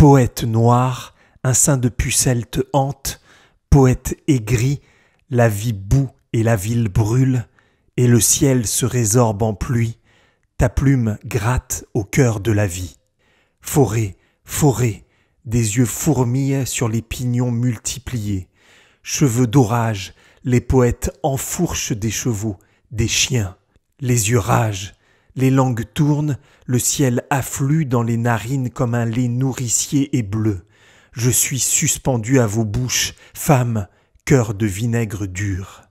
Poète noir, un sein de pucelle te hante, poète aigri, la vie boue et la ville brûle, et le ciel se résorbe en pluie, ta plume gratte au cœur de la vie. Forêt, forêt, des yeux fourmillent sur les pignons multipliés, cheveux d'orage, les poètes enfourchent des chevaux, des chiens, les yeux rages. Les langues tournent, le ciel afflue dans les narines comme un lait nourricier et bleu. Je suis suspendu à vos bouches, femme, cœur de vinaigre dur.